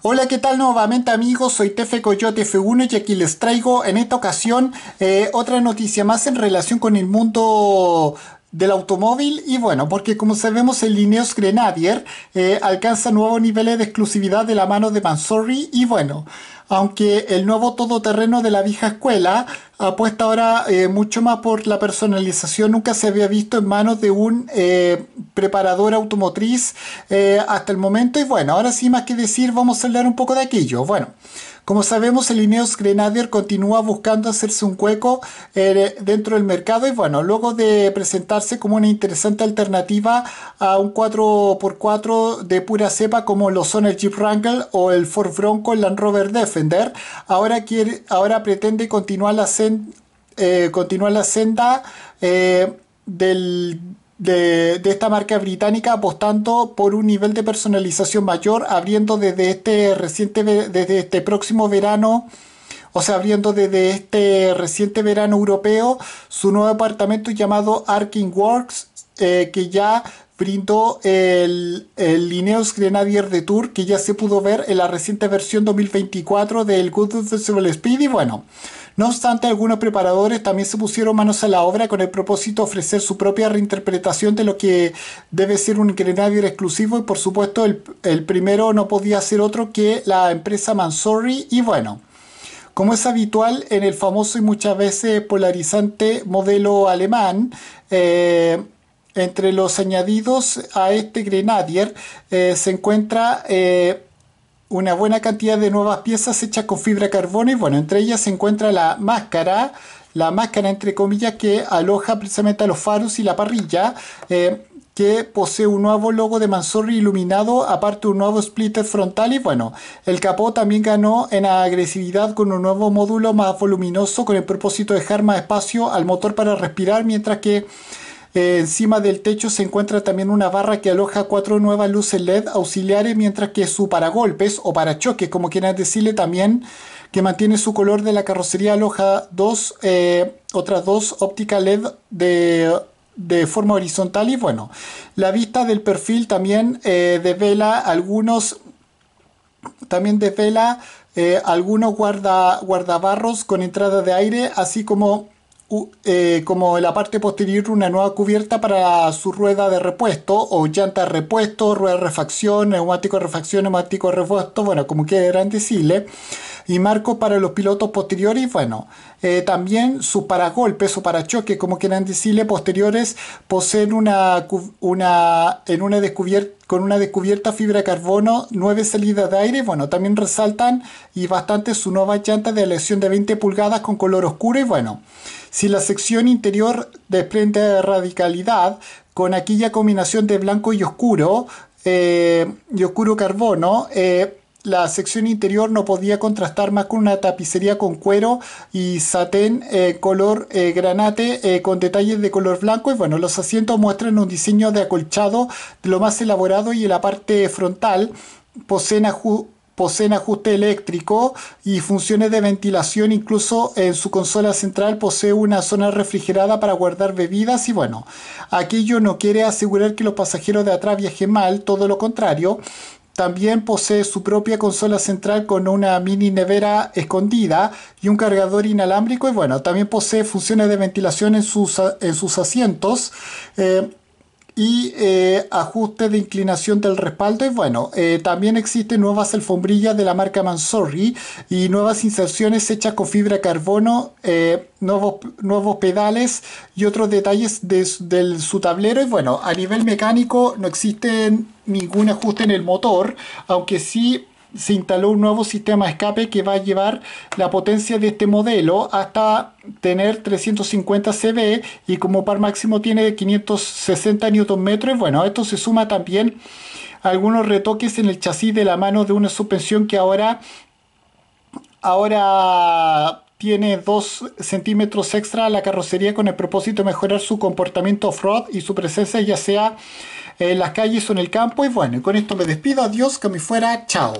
Hola, ¿qué tal nuevamente amigos? Soy Tefe Coyote F1 y aquí les traigo en esta ocasión eh, otra noticia más en relación con el mundo del automóvil y bueno, porque como sabemos el Ineos Grenadier eh, alcanza nuevos niveles de exclusividad de la mano de Mansory y bueno, aunque el nuevo todoterreno de la vieja escuela apuesta ahora eh, mucho más por la personalización. Nunca se había visto en manos de un eh, preparador automotriz eh, hasta el momento. Y bueno, ahora sí, más que decir, vamos a hablar un poco de aquello. Bueno. Como sabemos, el Ineos Grenadier continúa buscando hacerse un hueco dentro del mercado y bueno, luego de presentarse como una interesante alternativa a un 4x4 de pura cepa como los son el Jeep Wrangler o el Ford Bronco Land Rover Defender, ahora, quiere, ahora pretende continuar la senda eh, continúa la senda eh, de, esta marca británica apostando por un nivel de personalización mayor, abriendo desde este reciente desde este próximo verano, o sea, abriendo desde este reciente verano europeo su nuevo apartamento llamado Arkin Works, eh, que ya brindó el, el Grenadier de Tour, que ya se pudo ver en la reciente versión 2024 del Good Festival Speed, y bueno. No obstante, algunos preparadores también se pusieron manos a la obra con el propósito de ofrecer su propia reinterpretación de lo que debe ser un Grenadier exclusivo y por supuesto el, primero no podía ser otro que la empresa Mansory y bueno. Como es habitual en el famoso y muchas veces polarizante modelo alemán, eh, entre los añadidos a este Grenadier eh, se encuentra eh, una buena cantidad de nuevas piezas hechas con fibra carbono y bueno, entre ellas se encuentra la máscara, la máscara entre comillas que aloja precisamente a los faros y la parrilla. Eh, que posee un nuevo logo de Mansorri iluminado, aparte un nuevo splitter frontal y bueno, el capó también ganó en agresividad con un nuevo módulo más voluminoso con el propósito de dejar más espacio al motor para respirar, mientras que encima del techo se encuentra también una barra que aloja cuatro nuevas luces LED auxiliares, mientras que su paragolpes o parachoques, como quieras decirle, también que mantiene su color de la carrocería aloja dos, eh, otras dos ópticas LED de de forma horizontal y bueno, la vista del perfil también eh, desvela algunos, también desvela eh, algunos guarda, guardabarros con entrada de aire, así como eh, como en la parte posterior una nueva cubierta para su rueda de repuesto o llanta de repuesto, rueda de refacción, neumático de refacción, neumático de repuesto, bueno, como quieran decirle y marco para los pilotos posteriores, bueno, eh, también su paragolpes, para parachoques, como quieran decirle, posteriores poseen una, una, en una descubierta con una descubierta fibra de carbono, nueve salidas de aire, bueno, también resaltan y bastante su nueva llanta de aleación de 20 pulgadas con color oscuro y bueno, si la sección interior desprende radicalidad con aquella combinación de blanco y oscuro eh, y oscuro carbono, eh, la sección interior no podía contrastar más con una tapicería con cuero y satén eh, color eh, granate eh, con detalles de color blanco y bueno los asientos muestran un diseño de acolchado de lo más elaborado y en la parte frontal poseen poseen ajuste eléctrico y funciones de ventilación, incluso en su consola central posee una zona refrigerada para guardar bebidas y bueno, aquello no quiere asegurar que los pasajeros de atrás viajen mal, todo lo contrario, también posee su propia consola central con una mini nevera escondida y un cargador inalámbrico. Y bueno, también posee funciones de ventilación en sus, en sus asientos. Eh, y eh, ajuste de inclinación del respaldo. Y bueno, eh, también existen nuevas alfombrillas de la marca Mansory y nuevas inserciones hechas con fibra carbono, eh, nuevos, nuevos pedales y otros detalles de, de, su tablero. Y bueno, a nivel mecánico no existe ningún ajuste en el motor, aunque sí se instaló un nuevo sistema escape que va a llevar la potencia de este modelo hasta tener 350 CV y como par máximo tiene 560 Nm. Bueno, a esto se suma también algunos retoques en el chasis de la mano de una suspensión que ahora, ahora tiene 2 centímetros extra a la carrocería con el propósito de mejorar su comportamiento off-road y su presencia ya sea en las calles o en el campo. Y bueno, con esto me despido. Adiós, que me fuera. Chao.